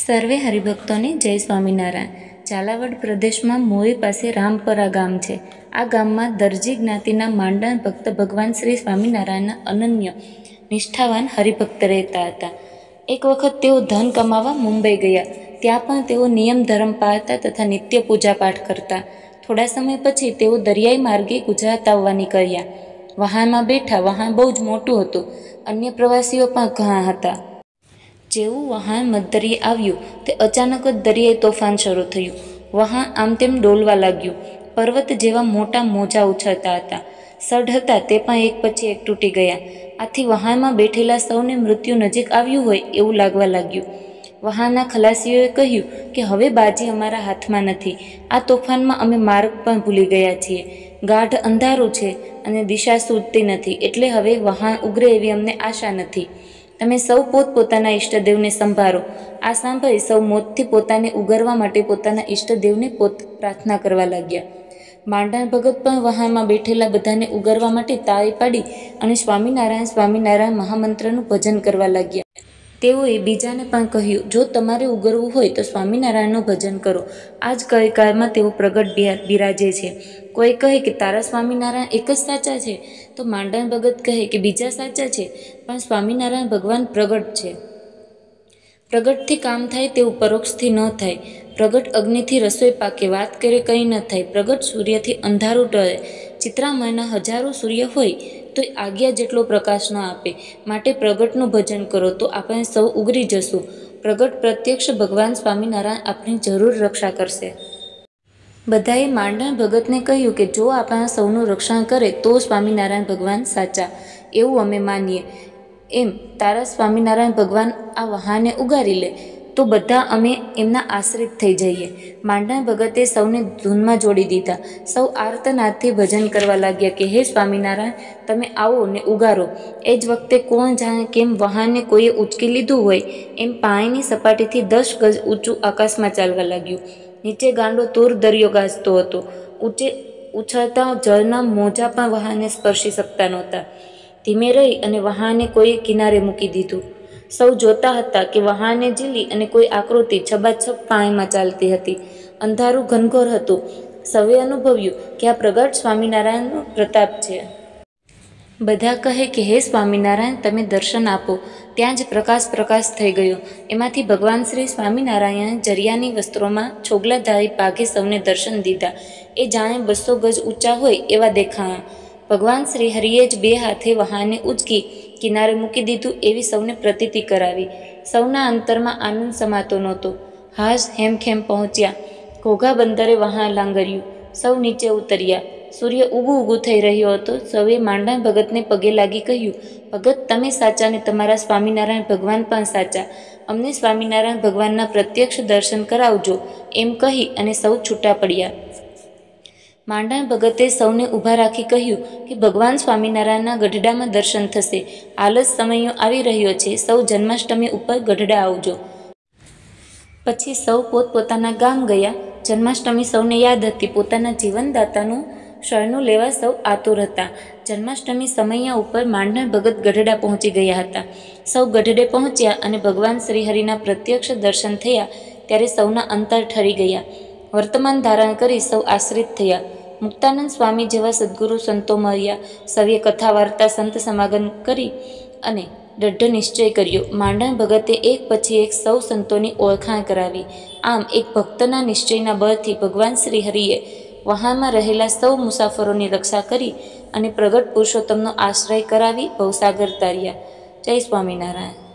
સર્વે હરિભક્તોને જય સ્વામિનારાયણ ઝાલાવાડ પ્રદેશમાં મોઈ પાસે રામપરા ગામ છે આ ગામમાં દરજી જ્ઞાતિના માંડા ભક્ત ભગવાન શ્રી સ્વામિનારાયણના અનન્ય નિષ્ઠાવાન હરિભક્ત રહેતા હતા એક વખત તેઓ ધન કમાવા મુંબઈ ગયા ત્યાં પણ તેઓ નિયમ ધર્મ પાળતા તથા નિત્ય પૂજાપાઠ કરતા થોડા સમય પછી તેઓ દરિયાઈ માર્ગે ગુજરાત આવવા નીકળ્યા વહાણમાં બેઠા વહાણ બહુ જ મોટું હતું અન્ય પ્રવાસીઓ પણ ઘણા હતા જેવું વહાણ મધદરિયે આવ્યું તે અચાનક જ દરિયાએ તોફાન શરૂ થયું વહાણ આમ તેમ ડોલવા લાગ્યું પર્વત જેવા મોટા મોજા ઉછળતા હતા સઢ હતા તે પણ એક પછી એક તૂટી ગયા આથી વહાણમાં બેઠેલા સૌને મૃત્યુ નજીક આવ્યું હોય એવું લાગવા લાગ્યું વહાણના ખલાસીઓએ કહ્યું કે હવે બાજી અમારા હાથમાં નથી આ તોફાનમાં અમે માર્ગ પણ ભૂલી ગયા છીએ ગાઢ અંધારું છે અને દિશા સૂઝતી નથી એટલે હવે વહાણ ઉગરે એવી અમને આશા નથી તમે સૌ પોત પોતાના ઈષ્ટદેવને સંભાળો આ સાંભળી સૌ મોતથી પોતાને ઉગરવા માટે પોતાના ઈષ્ટદેવને પોત પ્રાર્થના કરવા લાગ્યા માંડણ ભગત પણ વહાણમાં બેઠેલા બધાને ઉગરવા માટે તાળી પાડી અને સ્વામિનારાયણ સ્વામિનારાયણ મહામંત્રનું ભજન કરવા લાગ્યા તેઓએ બીજાને પણ કહ્યું જો તમારે ઉગરવું હોય તો સ્વામિનારાયણનું ભજન કરો આજ જ કયકારમાં તેઓ પ્રગટ બિરાજે છે કોઈ કહે કે તારા સ્વામિનારાયણ એક જ સાચા છે તો માંડણ ભગત કહે કે બીજા સાચા છે પણ સ્વામિનારાયણ ભગવાન પ્રગટ છે પ્રગટથી કામ થાય તેવું પરોક્ષથી ન થાય પ્રગટ અગ્નિથી રસોઈ પાકે વાત કરે કંઈ ન થાય પ્રગટ સૂર્યથી અંધારું ટળે ચિત્રામયના હજારો સૂર્ય હોય તો આજ્ઞા જેટલો પ્રકાશ ન આપે માટે પ્રગટનું ભજન કરો તો આપણે સૌ ઉગરી જશું પ્રગટ પ્રત્યક્ષ ભગવાન સ્વામિનારાયણ આપણી જરૂર રક્ષા કરશે બધાએ માંડણ ભગતને કહ્યું કે જો આપણા સૌનું રક્ષણ કરે તો સ્વામિનારાયણ ભગવાન સાચા એવું અમે માનીએ એમ તારા સ્વામિનારાયણ ભગવાન આ વહાને ઉગારી લે તો બધા અમે એમના આશ્રિત થઈ જઈએ માંડણ ભગતે સૌને ધૂનમાં જોડી દીધા સૌ આર્તનાદથી ભજન કરવા લાગ્યા કે હે સ્વામિનારાયણ તમે આવો ને ઉગારો એ જ વખતે કોણ જાણે કેમ વહાણને કોઈએ ઉચકી લીધું હોય એમ પાણીની સપાટીથી દસ ગજ ઊંચું આકાશમાં ચાલવા લાગ્યું નીચે ગાંડો તૂર દરિયો ગાજતો હતો ઊંચે ઉછળતા જળના મોજા પણ વહાણને સ્પર્શી શકતા નહોતા ધીમે રહી અને વાહને કોઈએ કિનારે મૂકી દીધું સૌ જોતા હતા કે વહાને ઝીલી અને કોઈ આકૃતિ છબાછપ પાણીમાં ચાલતી હતી અંધારું ઘનઘોર હતું સૌએ અનુભવ્યું કે આ પ્રગટ સ્વામિનારાયણનો પ્રતાપ છે બધા કહે કે હે સ્વામિનારાયણ તમે દર્શન આપો ત્યાં જ પ્રકાશ પ્રકાશ થઈ ગયો એમાંથી ભગવાન શ્રી સ્વામિનારાયણ જરિયાની વસ્ત્રોમાં છોગલાધારી પાઘે સૌને દર્શન દીધા એ જાણે બસો ગજ ઊંચા હોય એવા દેખાયા ભગવાન શ્રી હરિએ જ બે હાથે વહાને ઉચકી કિનારે મૂકી દીધું એવી સૌને પ્રતીતિ કરાવી સૌના અંતરમાં આનંદ સમાતો નહોતો હાશ હેમખેમ પહોંચ્યા ઘોઘા બંદરે વહાણ લાંગર્યું સૌ નીચે ઉતર્યા સૂર્ય ઊભું ઊભું થઈ રહ્યો હતો સૌએ માંડા ભગતને પગે લાગી કહ્યું ભગત તમે સાચા ને તમારા સ્વામિનારાયણ ભગવાન પણ સાચા અમને સ્વામિનારાયણ ભગવાનના પ્રત્યક્ષ દર્શન કરાવજો એમ કહી અને સૌ છૂટા પડ્યા માંડા ભગતે સૌને ઊભા રાખી કહ્યું કે ભગવાન સ્વામિનારાયણના ગઢડામાં દર્શન થશે આલસ સમયો આવી રહ્યો છે સૌ જન્માષ્ટમી ઉપર ગઢડા આવજો પછી સૌ પોતપોતાના ગામ ગયા જન્માષ્ટમી સૌને યાદ હતી પોતાના જીવનદાતાનું શરણું લેવા સૌ આતુર હતા જન્માષ્ટમી સમયા ઉપર માંડણ ભગત ગઢડા પહોંચી ગયા હતા સૌ ગઢડે પહોંચ્યા અને ભગવાન શ્રીહરિના પ્રત્યક્ષ દર્શન થયા ત્યારે સૌના અંતર ઠરી ગયા વર્તમાન ધારણ કરી સૌ આશ્રિત થયા મુક્તાનંદ સ્વામી જેવા સદગુરુ સંતો મળ્યા સૌએ કથા વાર્તા સંત સમાગમ કરી અને દઢ નિશ્ચય કર્યો માંડણ ભગતે એક પછી એક સૌ સંતોની ઓળખાણ કરાવી આમ એક ભક્તના નિશ્ચયના બળથી ભગવાન શ્રી હરિએ વહાણમાં રહેલા સૌ મુસાફરોની રક્ષા કરી અને પ્રગટ પુરુષોત્તમનો આશ્રય કરાવી ભવસાગર તાર્યા જય સ્વામિનારાયણ